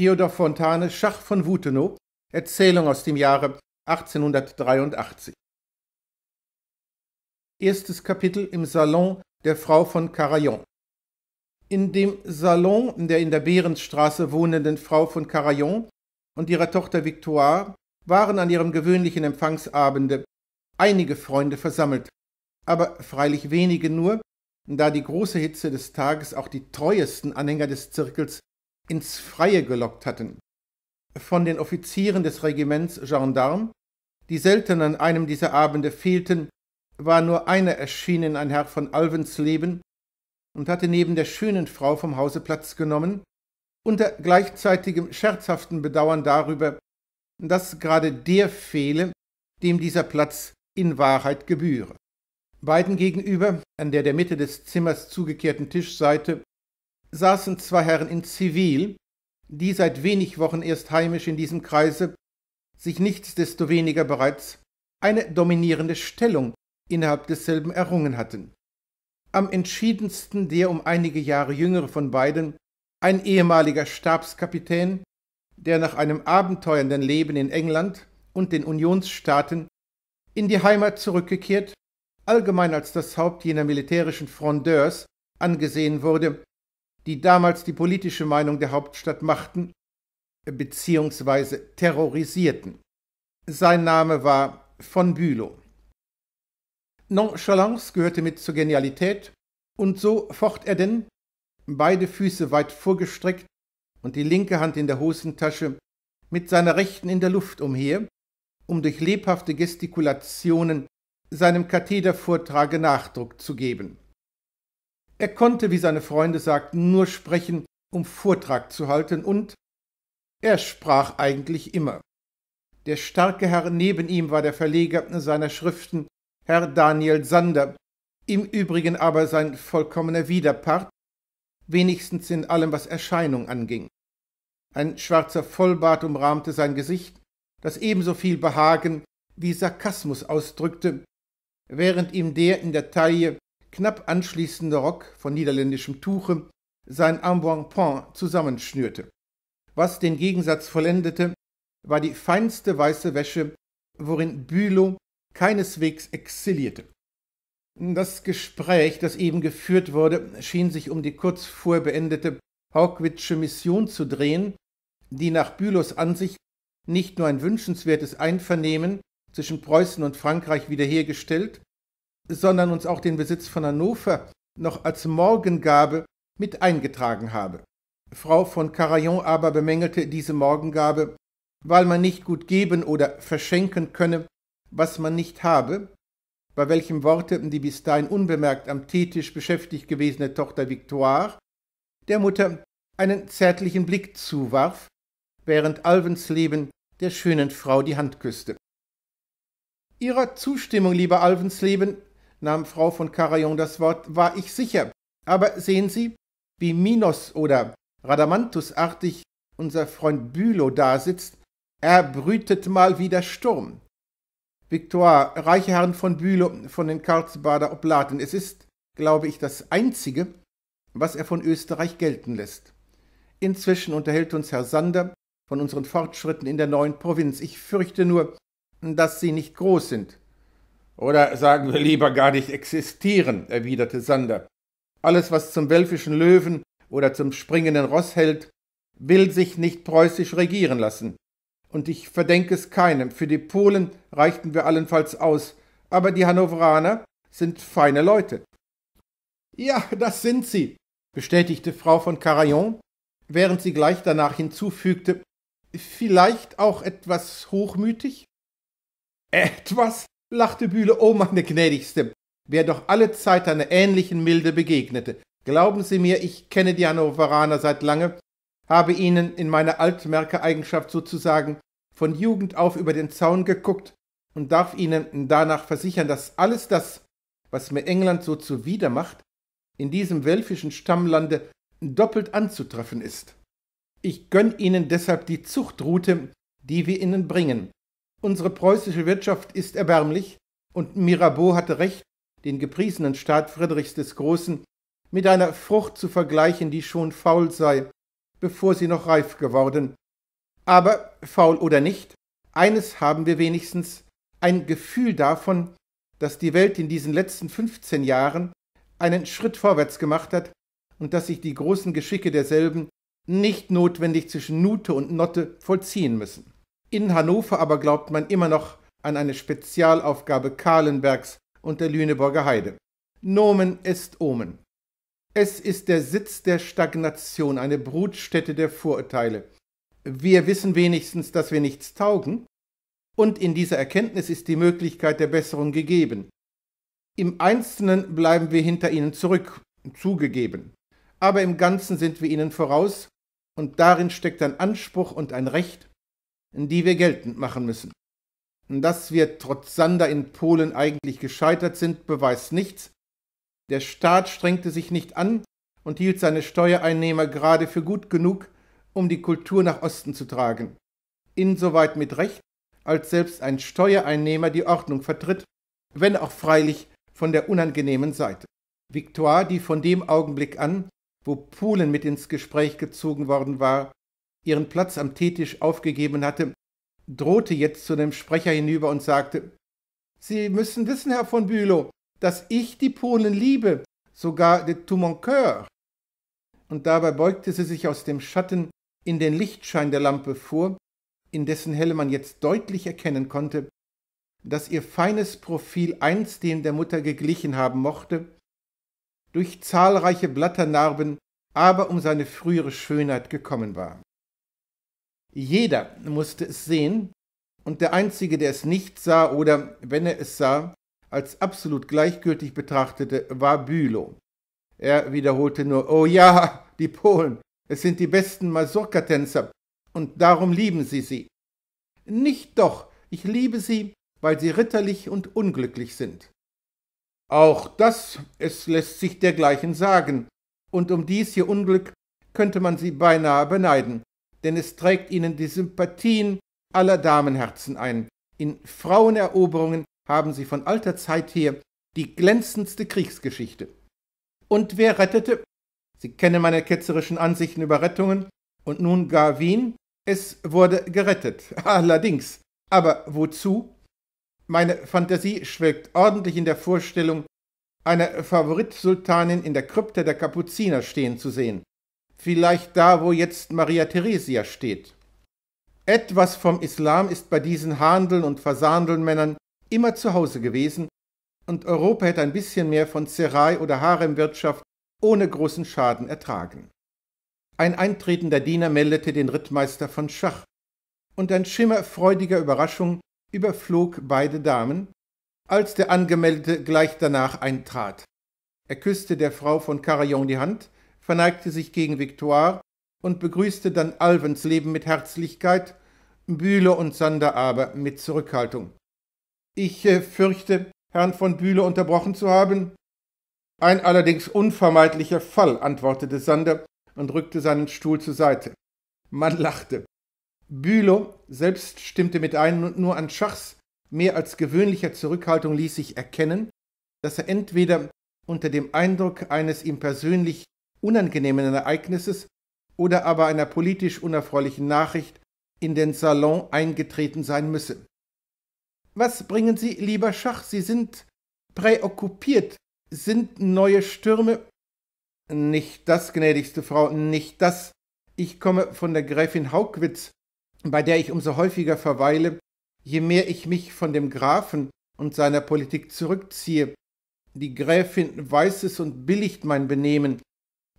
Theodor Fontane Schach von Wutenow, Erzählung aus dem Jahre 1883. Erstes Kapitel im Salon der Frau von Carayon. In dem Salon der in der Behrensstraße wohnenden Frau von Carayon und ihrer Tochter Victoire waren an ihrem gewöhnlichen Empfangsabende einige Freunde versammelt, aber freilich wenige nur, da die große Hitze des Tages auch die treuesten Anhänger des Zirkels ins Freie gelockt hatten. Von den Offizieren des Regiments Gendarme, die selten an einem dieser Abende fehlten, war nur einer erschienen, ein Herr von Alvensleben, und hatte neben der schönen Frau vom Hause Platz genommen, unter gleichzeitigem scherzhaften Bedauern darüber, dass gerade der fehle, dem dieser Platz in Wahrheit gebühre. Beiden gegenüber, an der der Mitte des Zimmers zugekehrten Tischseite, saßen zwei Herren in Zivil, die seit wenig Wochen erst heimisch in diesem Kreise sich nichtsdestoweniger bereits eine dominierende Stellung innerhalb desselben errungen hatten. Am entschiedensten der um einige Jahre jüngere von beiden, ein ehemaliger Stabskapitän, der nach einem abenteuernden Leben in England und den Unionsstaaten in die Heimat zurückgekehrt, allgemein als das Haupt jener militärischen Frondeurs angesehen wurde, die damals die politische Meinung der Hauptstadt machten bzw. terrorisierten. Sein Name war von Bülow. Nonchalance gehörte mit zur Genialität, und so focht er denn, beide Füße weit vorgestreckt und die linke Hand in der Hosentasche, mit seiner rechten in der Luft umher, um durch lebhafte Gestikulationen seinem Kathedervortrage Nachdruck zu geben. Er konnte, wie seine Freunde sagten, nur sprechen, um Vortrag zu halten, und er sprach eigentlich immer. Der starke Herr neben ihm war der Verleger seiner Schriften, Herr Daniel Sander, im Übrigen aber sein vollkommener Widerpart, wenigstens in allem, was Erscheinung anging. Ein schwarzer Vollbart umrahmte sein Gesicht, das ebenso viel Behagen wie Sarkasmus ausdrückte, während ihm der in der Taille knapp anschließende Rock von niederländischem Tuche sein Embonpoint zusammenschnürte. Was den Gegensatz vollendete, war die feinste weiße Wäsche, worin Bülow keineswegs exilierte. Das Gespräch, das eben geführt wurde, schien sich um die kurz vorher beendete Haugwitsche Mission zu drehen, die nach Bülows Ansicht nicht nur ein wünschenswertes Einvernehmen zwischen Preußen und Frankreich wiederhergestellt, sondern uns auch den Besitz von Hannover noch als Morgengabe mit eingetragen habe. Frau von Carayon aber bemängelte diese Morgengabe, weil man nicht gut geben oder verschenken könne, was man nicht habe, bei welchem Worte die bis dahin unbemerkt am Teetisch beschäftigt gewesene Tochter Victoire der Mutter einen zärtlichen Blick zuwarf, während Alvensleben der schönen Frau die Hand küsste. Ihrer Zustimmung, lieber Alvensleben, nahm Frau von Carayon das Wort, war ich sicher. Aber sehen Sie, wie Minos oder radamanthus unser Freund Bülow dasitzt, er brütet mal wieder Sturm. Victoire, reiche Herren von Bülow, von den Karlsbader Oblaten, es ist, glaube ich, das Einzige, was er von Österreich gelten lässt. Inzwischen unterhält uns Herr Sander von unseren Fortschritten in der neuen Provinz. Ich fürchte nur, dass sie nicht groß sind. Oder sagen wir lieber gar nicht existieren, erwiderte Sander. Alles, was zum welfischen Löwen oder zum springenden Ross hält, will sich nicht preußisch regieren lassen. Und ich verdenke es keinem. Für die Polen reichten wir allenfalls aus, aber die Hannoveraner sind feine Leute. Ja, das sind sie, bestätigte Frau von Carayon, während sie gleich danach hinzufügte, vielleicht auch etwas hochmütig? Etwas? lachte Bühle, oh meine gnädigste, wer doch alle Zeit einer ähnlichen Milde begegnete. Glauben Sie mir, ich kenne die Hannoveraner seit lange, habe ihnen in meiner altmerke eigenschaft sozusagen von Jugend auf über den Zaun geguckt und darf Ihnen danach versichern, dass alles das, was mir England so zuwider macht, in diesem welfischen Stammlande doppelt anzutreffen ist. Ich gönn Ihnen deshalb die Zuchtroute, die wir Ihnen bringen. Unsere preußische Wirtschaft ist erbärmlich und Mirabeau hatte recht, den gepriesenen Staat Friedrichs des Großen mit einer Frucht zu vergleichen, die schon faul sei, bevor sie noch reif geworden. Aber, faul oder nicht, eines haben wir wenigstens, ein Gefühl davon, dass die Welt in diesen letzten 15 Jahren einen Schritt vorwärts gemacht hat und dass sich die großen Geschicke derselben nicht notwendig zwischen Nute und Notte vollziehen müssen. In Hannover aber glaubt man immer noch an eine Spezialaufgabe Kahlenbergs und der Lüneburger Heide. Nomen est Omen. Es ist der Sitz der Stagnation, eine Brutstätte der Vorurteile. Wir wissen wenigstens, dass wir nichts taugen, und in dieser Erkenntnis ist die Möglichkeit der Besserung gegeben. Im Einzelnen bleiben wir hinter ihnen zurück, zugegeben, aber im Ganzen sind wir ihnen voraus, und darin steckt ein Anspruch und ein Recht, die wir geltend machen müssen. Dass wir trotz Sander in Polen eigentlich gescheitert sind, beweist nichts. Der Staat strengte sich nicht an und hielt seine Steuereinnehmer gerade für gut genug, um die Kultur nach Osten zu tragen. Insoweit mit Recht, als selbst ein Steuereinnehmer die Ordnung vertritt, wenn auch freilich von der unangenehmen Seite. Victoire, die von dem Augenblick an, wo Polen mit ins Gespräch gezogen worden war, ihren Platz am Teetisch aufgegeben hatte, drohte jetzt zu dem Sprecher hinüber und sagte Sie müssen wissen, Herr von Bülow, dass ich die Polen liebe, sogar de tout mon coeur. Und dabei beugte sie sich aus dem Schatten in den Lichtschein der Lampe vor, in dessen Helle man jetzt deutlich erkennen konnte, dass ihr feines Profil einst dem der Mutter geglichen haben mochte, durch zahlreiche Blatternarben aber um seine frühere Schönheit gekommen war. Jeder musste es sehen, und der Einzige, der es nicht sah oder, wenn er es sah, als absolut gleichgültig betrachtete, war Bülow. Er wiederholte nur, oh ja, die Polen, es sind die besten Mazurka-Tänzer, und darum lieben sie sie. Nicht doch, ich liebe sie, weil sie ritterlich und unglücklich sind. Auch das, es lässt sich dergleichen sagen, und um dies ihr Unglück könnte man sie beinahe beneiden denn es trägt ihnen die Sympathien aller Damenherzen ein. In Fraueneroberungen haben sie von alter Zeit her die glänzendste Kriegsgeschichte. Und wer rettete? Sie kennen meine ketzerischen Ansichten über Rettungen. Und nun gar Wien. Es wurde gerettet. Allerdings. Aber wozu? Meine Fantasie schwelgt ordentlich in der Vorstellung, eine Favoritsultanin in der Krypta der Kapuziner stehen zu sehen vielleicht da, wo jetzt Maria Theresia steht. Etwas vom Islam ist bei diesen Handeln und Versandelmännern immer zu Hause gewesen und Europa hätte ein bisschen mehr von Serai oder Haremwirtschaft ohne großen Schaden ertragen. Ein eintretender Diener meldete den Rittmeister von Schach und ein Schimmer freudiger Überraschung überflog beide Damen, als der Angemeldete gleich danach eintrat. Er küsste der Frau von Carayon die Hand verneigte sich gegen Victoire und begrüßte dann Alvens Leben mit Herzlichkeit, Bühle und Sander aber mit Zurückhaltung. Ich äh, fürchte, Herrn von Bühle unterbrochen zu haben. Ein allerdings unvermeidlicher Fall, antwortete Sander und rückte seinen Stuhl zur Seite. Man lachte. Bülow selbst stimmte mit ein und nur an Schachs mehr als gewöhnlicher Zurückhaltung ließ sich erkennen, dass er entweder unter dem Eindruck eines ihm persönlich unangenehmen Ereignisses oder aber einer politisch unerfreulichen Nachricht in den Salon eingetreten sein müsse. Was bringen Sie, lieber Schach? Sie sind präokkupiert. Sind neue Stürme? Nicht das, gnädigste Frau, nicht das. Ich komme von der Gräfin Haugwitz, bei der ich umso häufiger verweile, je mehr ich mich von dem Grafen und seiner Politik zurückziehe. Die Gräfin weiß es und billigt mein Benehmen.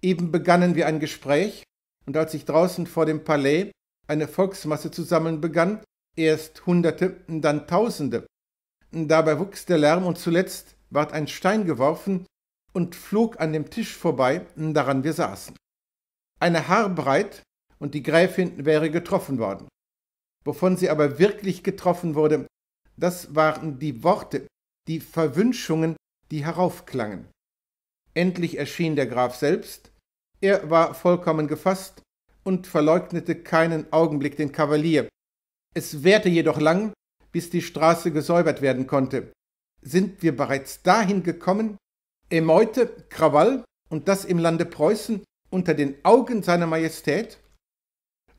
Eben begannen wir ein Gespräch, und als ich draußen vor dem Palais eine Volksmasse zu sammeln begann, erst Hunderte, dann Tausende, dabei wuchs der Lärm und zuletzt ward ein Stein geworfen und flog an dem Tisch vorbei, daran wir saßen. Eine Haarbreit und die Gräfin wäre getroffen worden. Wovon sie aber wirklich getroffen wurde, das waren die Worte, die Verwünschungen, die heraufklangen. Endlich erschien der Graf selbst, er war vollkommen gefasst und verleugnete keinen Augenblick den Kavalier. Es währte jedoch lang, bis die Straße gesäubert werden konnte. Sind wir bereits dahin gekommen? Emeute, Krawall und das im Lande Preußen unter den Augen seiner Majestät?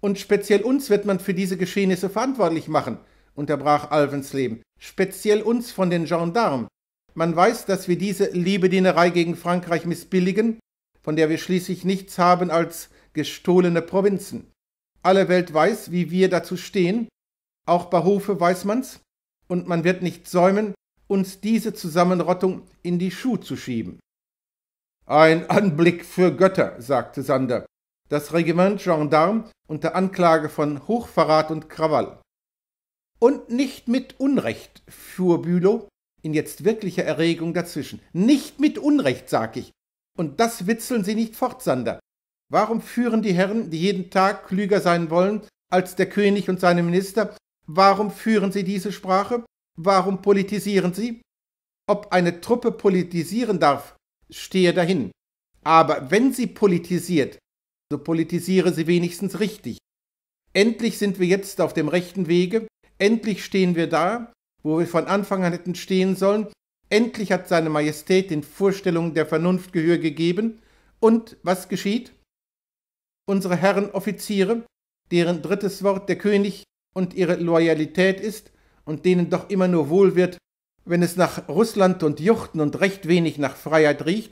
Und speziell uns wird man für diese Geschehnisse verantwortlich machen, unterbrach Alvensleben. Speziell uns von den Gendarmen. Man weiß, dass wir diese Liebedienerei gegen Frankreich missbilligen von der wir schließlich nichts haben als gestohlene Provinzen. Alle Welt weiß, wie wir dazu stehen, auch bei Hofe weiß man's, und man wird nicht säumen, uns diese Zusammenrottung in die Schuh zu schieben. Ein Anblick für Götter, sagte Sander, das Regiment Gendarme unter Anklage von Hochverrat und Krawall. Und nicht mit Unrecht, fuhr Bülow in jetzt wirklicher Erregung dazwischen. Nicht mit Unrecht, sag ich. Und das witzeln sie nicht fort, Sander. Warum führen die Herren, die jeden Tag klüger sein wollen als der König und seine Minister, warum führen sie diese Sprache? Warum politisieren sie? Ob eine Truppe politisieren darf, stehe dahin. Aber wenn sie politisiert, so politisiere sie wenigstens richtig. Endlich sind wir jetzt auf dem rechten Wege, endlich stehen wir da, wo wir von Anfang an hätten stehen sollen, Endlich hat seine Majestät den Vorstellungen der Vernunft Gehör gegeben, und was geschieht? Unsere Herren Offiziere, deren drittes Wort der König und ihre Loyalität ist und denen doch immer nur wohl wird, wenn es nach Russland und Juchten und recht wenig nach Freiheit riecht,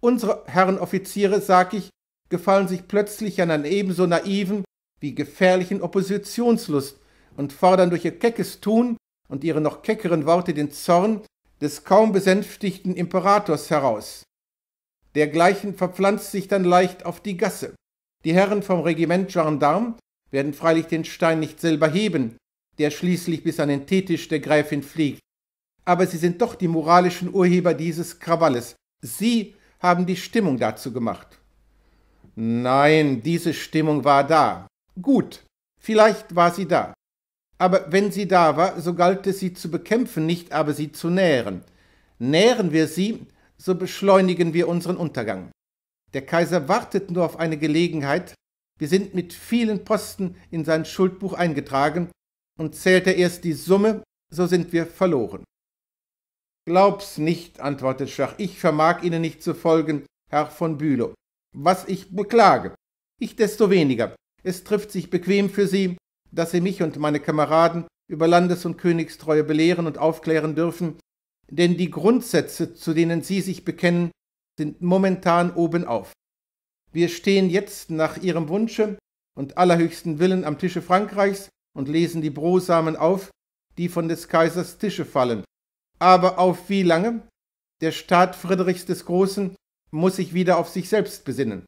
unsere Herren Offiziere, sag ich, gefallen sich plötzlich an einer ebenso naiven wie gefährlichen Oppositionslust und fordern durch ihr keckes Tun und ihre noch keckeren Worte den Zorn des kaum besänftigten Imperators heraus. Dergleichen verpflanzt sich dann leicht auf die Gasse. Die Herren vom Regiment Gendarme werden freilich den Stein nicht selber heben, der schließlich bis an den Teetisch der Gräfin fliegt. Aber sie sind doch die moralischen Urheber dieses Krawalles. Sie haben die Stimmung dazu gemacht. Nein, diese Stimmung war da. Gut, vielleicht war sie da aber wenn sie da war, so galt es sie zu bekämpfen, nicht aber sie zu nähren. Nähren wir sie, so beschleunigen wir unseren Untergang. Der Kaiser wartet nur auf eine Gelegenheit, wir sind mit vielen Posten in sein Schuldbuch eingetragen, und zählt er erst die Summe, so sind wir verloren. Glaub's nicht, antwortet Schach, ich vermag Ihnen nicht zu folgen, Herr von Bülow. Was ich beklage, ich desto weniger. Es trifft sich bequem für Sie, dass Sie mich und meine Kameraden über Landes- und Königstreue belehren und aufklären dürfen, denn die Grundsätze, zu denen Sie sich bekennen, sind momentan obenauf. Wir stehen jetzt nach Ihrem Wunsche und allerhöchsten Willen am Tische Frankreichs und lesen die Brosamen auf, die von des Kaisers Tische fallen. Aber auf wie lange? Der Staat Friedrichs des Großen muss sich wieder auf sich selbst besinnen.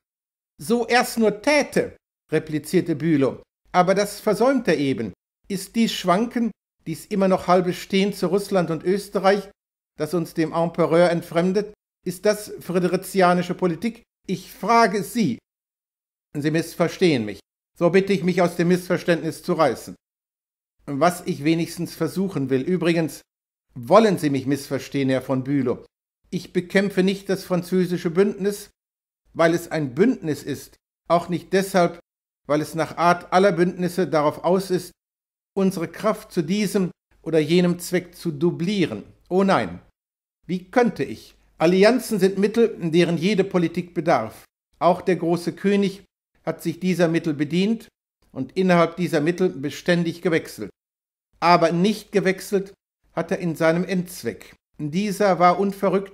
So erst nur täte, replizierte Bülow, aber das versäumt er eben. Ist dies Schwanken, dies immer noch halbe Stehen zu Russland und Österreich, das uns dem Empereur entfremdet, ist das friderizianische Politik? Ich frage Sie. Sie missverstehen mich. So bitte ich mich aus dem Missverständnis zu reißen. Was ich wenigstens versuchen will, übrigens, wollen Sie mich missverstehen, Herr von Bülow. Ich bekämpfe nicht das französische Bündnis, weil es ein Bündnis ist, auch nicht deshalb, weil es nach Art aller Bündnisse darauf aus ist, unsere Kraft zu diesem oder jenem Zweck zu dublieren. Oh nein, wie könnte ich? Allianzen sind Mittel, deren jede Politik bedarf. Auch der große König hat sich dieser Mittel bedient und innerhalb dieser Mittel beständig gewechselt. Aber nicht gewechselt hat er in seinem Endzweck. Dieser war unverrückt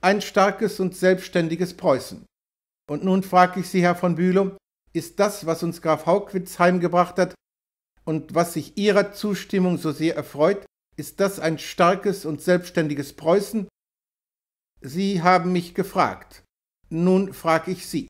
ein starkes und selbstständiges Preußen. Und nun frage ich Sie, Herr von Bülow, ist das, was uns Graf Haugwitz heimgebracht hat und was sich ihrer Zustimmung so sehr erfreut, ist das ein starkes und selbstständiges Preußen? Sie haben mich gefragt. Nun frage ich Sie.